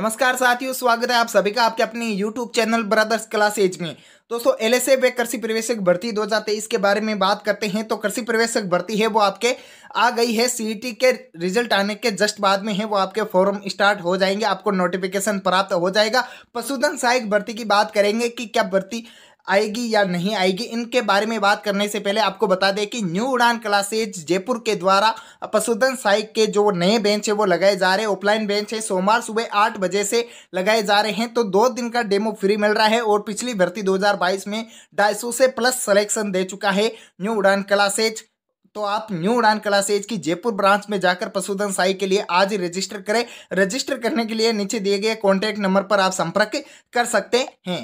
नमस्कार साथियों स्वागत है आप सभी का आपके अपने YouTube channel brothers class edge में दोस्तों एल एस व कृषि प्रवेशक भर्ती दो तेईस के बारे में बात करते हैं तो कृषि प्रवेशक भर्ती है वो आपके आ गई है सीईटी e के रिजल्ट आने के जस्ट बाद में है वो आपके फॉर्म स्टार्ट हो जाएंगे आपको नोटिफिकेशन प्राप्त हो जाएगा पशुधन सहायक भर्ती की बात करेंगे कि क्या भर्ती आएगी या नहीं आएगी इनके बारे में बात करने से पहले आपको बता दें कि न्यू उड़ान क्लासेज जयपुर के द्वारा पशुधन साइक के जो नए बेंच है वो लगाए जा रहे हैं ऑफलाइन बेंच है सोमवार सुबह आठ बजे से लगाए जा रहे हैं तो दो दिन का डेमो फ्री मिल रहा है और पिछली भर्ती 2022 में 250 से प्लस सलेक्शन दे चुका है न्यू उड़ान क्लासेज तो आप न्यू उड़ान क्लासेज की जयपुर ब्रांच में जाकर पशुधन साई के लिए आज रजिस्टर करें रजिस्टर करने के लिए नीचे दिए गए कॉन्टैक्ट नंबर पर आप संपर्क कर सकते हैं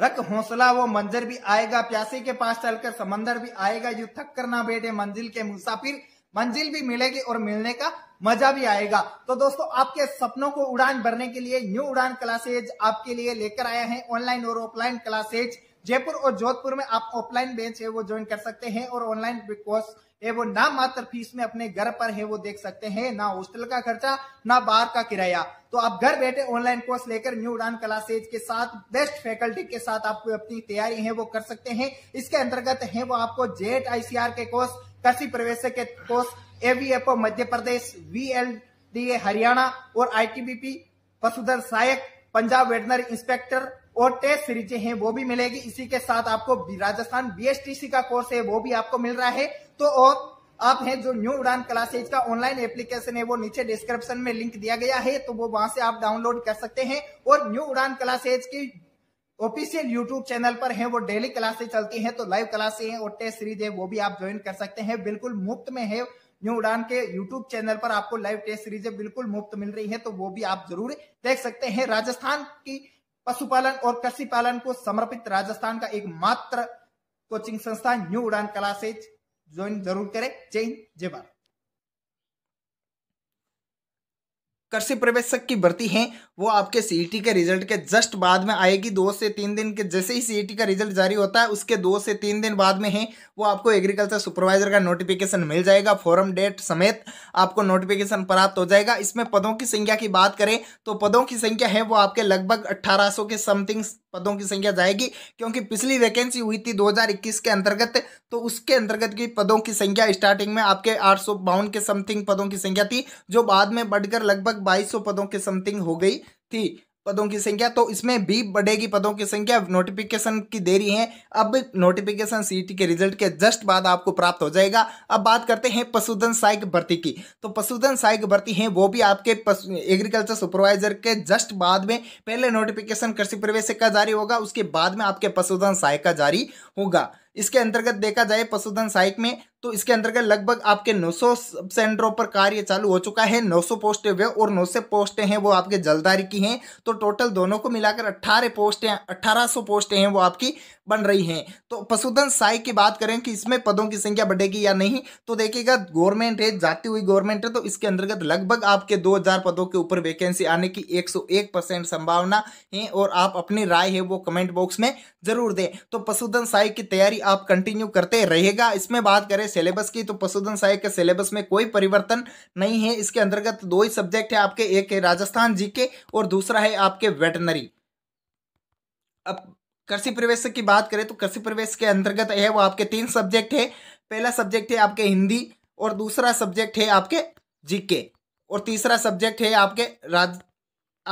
रख हौसला वो मंजर भी आएगा प्यासे के पास चलकर समंदर भी आएगा यू थक कर ना बैठे मंजिल के मुसाफिर मंजिल भी मिलेगी और मिलने का मजा भी आएगा तो दोस्तों आपके सपनों को उड़ान भरने के लिए न्यू उड़ान क्लासेज आपके लिए लेकर आया है ऑनलाइन और ऑफलाइन क्लासेज जयपुर और जोधपुर में आप ऑफलाइन बेंच है वो ज्वाइन कर सकते हैं और ऑनलाइन कोर्स एवं ना मात्र फीस में अपने घर पर है वो देख सकते हैं ना हॉस्टल का खर्चा ना बाहर का किराया तो आप घर बैठे ऑनलाइन कोर्स लेकर न्यू उड़ान क्लासेज के साथ बेस्ट फैकल्टी के साथ आप अपनी तैयारी है वो कर सकते हैं इसके अंतर्गत है वो आपको जेट आईसीआर के कोर्स कृषि प्रवेश के कोर्स एवीएफओ मध्य प्रदेश वी हरियाणा और आई पशुधन सहायक पंजाब वेटनरी इंस्पेक्टर और टेस्ट सीरीजें हैं वो भी मिलेगी इसी के साथ आपको राजस्थान बीएसटीसी का कोर्स है वो भी आपको मिल रहा है तो और आप हैं जो न्यू उड़ान क्लासेज का ऑनलाइन एप्लीकेशन है वो नीचे डिस्क्रिप्शन में लिंक दिया गया है तो वो वहां से आप डाउनलोड कर सकते हैं और न्यू उड़ान क्लासेज की ऑफिशियल यूट्यूब चैनल पर है वो डेली क्लासेज चलती हैं तो लाइव क्लासेज हैं और टेस्ट सीरीज है वो भी आप ज्वाइन कर सकते हैं बिल्कुल मुफ्त में है न्यू उड़ान के यूट्यूब चैनल पर आपको लाइव टेस्ट सीरीज बिल्कुल मुफ्त मिल रही है तो वो भी आप जरूर देख सकते हैं राजस्थान की पशुपालन और कृषि पालन को समर्पित राजस्थान का एकमात्र कोचिंग संस्था न्यू उड़ान क्लासेज ज्वाइन जरूर करें जय जय भारत कृषि प्रवेशक की भर्ती है वो आपके सीईटी e के रिजल्ट के जस्ट बाद में आएगी दो से तीन दिन के जैसे ही सीईटी e का रिजल्ट जारी होता है उसके दो से तीन दिन बाद में है वो आपको एग्रीकल्चर सुपरवाइजर का नोटिफिकेशन मिल जाएगा फॉरम डेट समेत आपको नोटिफिकेशन प्राप्त हो जाएगा इसमें पदों की संख्या की बात करें तो पदों की संख्या है वो आपके लगभग अट्ठारह के समथिंग पदों की संख्या जाएगी क्योंकि पिछली वैकेंसी हुई थी दो के अंतर्गत तो उसके अंतर्गत की पदों की संख्या स्टार्टिंग में आपके आठ के समथिंग पदों की संख्या थी जो बाद में बढ़कर लगभग लगभग 2200 पदों के समथिंग हो गई थी पदों की संख्या तो इसमें भी बढ़ेगी पदों की संख्या नोटिफिकेशन की देरी है अब नोटिफिकेशन सीटी के रिजल्ट के जस्ट बाद आपको प्राप्त हो जाएगा अब बात करते हैं पशुधन सहायक भर्ती की तो पशुधन सहायक भर्ती है वो भी आपके एग्रीकल्चर सुपरवाइजर के जस्ट बाद में पहले नोटिफिकेशन कृषि प्रवेश का जारी होगा उसके बाद में आपके पशुधन सहायक का जारी होगा इसके अंतर्गत देखा जाए पशुधन सहायक में तो इसके अंतर्गत लगभग आपके 900 सेंटरों पर कार्य चालू हो चुका है 900 पोस्ट हुए और 900 पोस्टें हैं वो आपके जलदारी की हैं तो टोटल दोनों को मिलाकर 18 पोस्टें 1800 पोस्टें हैं वो आपकी बन रही हैं तो पशुधन सहायक की बात करें कि इसमें पदों की संख्या बढ़ेगी या नहीं तो देखिएगा गवर्नमेंट है जाती हुई गवर्नमेंट है तो इसके अंतर्गत लगभग आपके 2000 पदों के ऊपर वैकेंसी आने की 101 परसेंट संभावना है और आप अपनी राय है वो कमेंट बॉक्स में जरूर दें तो पशुधन सहायक की तैयारी आप कंटिन्यू करते रहेगा इसमें बात करें सिलेबस की तो पशुधन सहायक के सिलेबस में कोई परिवर्तन नहीं है इसके अंतर्गत दो ही सब्जेक्ट है आपके एक है राजस्थान जी के और दूसरा है आपके वेटनरी अब कृषि प्रवेश की बात करें तो कृषि प्रवेश के अंतर्गत है वो आपके तीन सब्जेक्ट है पहला सब्जेक्ट है आपके हिंदी और दूसरा सब्जेक्ट है आपके जीके और तीसरा सब्जेक्ट है आपके राज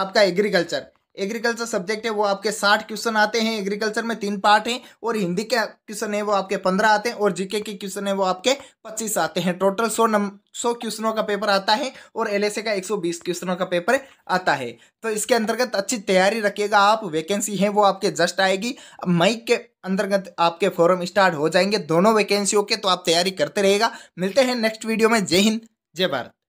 आपका एग्रीकल्चर एग्रीकल्चर सब्जेक्ट है वो आपके साठ क्वेश्चन आते हैं एग्रीकल्चर में तीन पार्ट हैं और हिंदी के क्वेश्चन है वो आपके पंद्रह आते हैं और जीके के क्वेश्चन है वो आपके पच्चीस आते हैं टोटल सौ नम सौ क्वेश्चनों का पेपर आता है और एलएसए का एक सौ बीस क्वेश्चनों का पेपर आता है तो इसके अंतर्गत अच्छी तैयारी रखिएगा आप वैकेंसी है वो आपके जस्ट आएगी मई के अंतर्गत आपके फॉरम स्टार्ट हो जाएंगे दोनों वैकेंसियों के तो आप तैयारी करते रहेगा मिलते हैं नेक्स्ट वीडियो में जय हिंद जय भारत